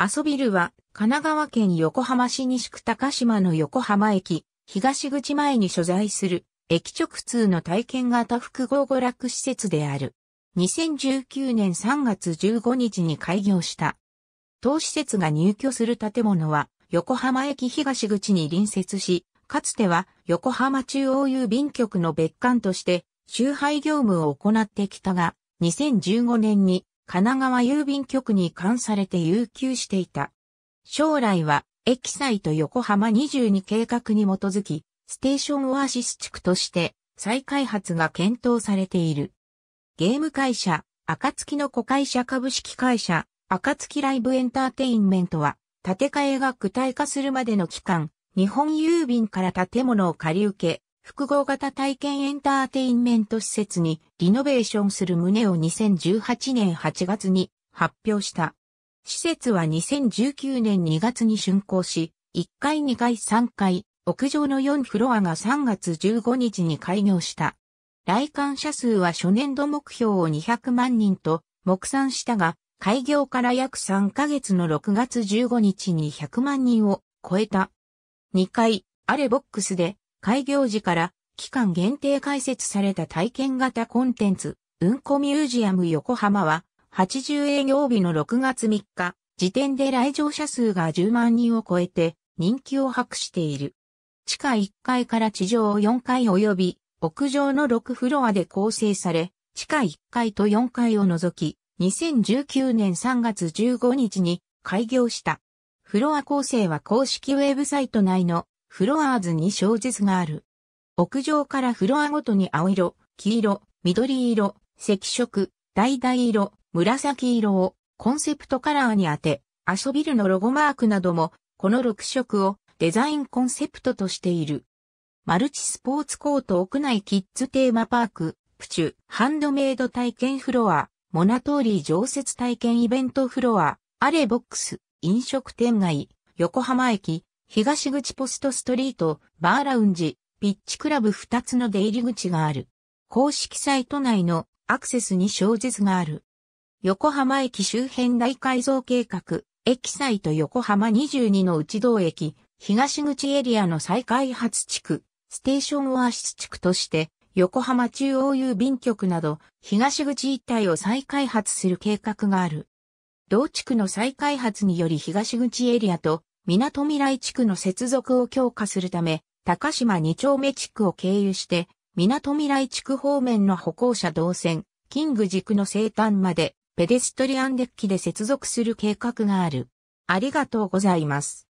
遊びるは、神奈川県横浜市西区高島の横浜駅、東口前に所在する、駅直通の体験型複合娯楽施設である。2019年3月15日に開業した。当施設が入居する建物は、横浜駅東口に隣接し、かつては横浜中央郵便局の別館として、集配業務を行ってきたが、2015年に神奈川郵便局に関されて有給していた。将来は、駅イト横浜22計画に基づき、ステーションオアシス地区として再開発が検討されている。ゲーム会社、暁の子会社株式会社、暁ライブエンターテインメントは、建て替えが具体化するまでの期間、日本郵便から建物を借り受け、複合型体験エンターテインメント施設にリノベーションする旨を2018年8月に発表した。施設は2019年2月に竣工し、1階2階3階、屋上の4フロアが3月15日に開業した。来館者数は初年度目標を200万人と、目算したが、開業から約3ヶ月の6月15日に100万人を超えた。2階、アレボックスで開業時から期間限定開設された体験型コンテンツ、うんこミュージアム横浜は、80営業日の6月3日、時点で来場者数が10万人を超えて人気を博している。地下1階から地上4階及び屋上の6フロアで構成され、地下1階と4階を除き、2019年3月15日に開業した。フロア構成は公式ウェブサイト内のフロアーズに小説がある。屋上からフロアごとに青色、黄色、緑色、赤色、橙色、紫色をコンセプトカラーに当て、アソビルのロゴマークなども、この6色をデザインコンセプトとしている。マルチスポーツコート屋内キッズテーマパーク、プチュ、ハンドメイド体験フロア、モナトーリー常設体験イベントフロア、アレボックス、飲食店街、横浜駅、東口ポストストリート、バーラウンジ、ピッチクラブ2つの出入り口がある。公式サイト内のアクセスに小説がある。横浜駅周辺大改造計画、駅サイト横浜22の内道駅、東口エリアの再開発地区、ステーションオアシス地区として、横浜中央郵便局など、東口一帯を再開発する計画がある。同地区の再開発により東口エリアと港未来地区の接続を強化するため、高島2丁目地区を経由して、港未来地区方面の歩行者動線、キング軸の生誕まで、ペデストリアンデッキで接続する計画がある。ありがとうございます。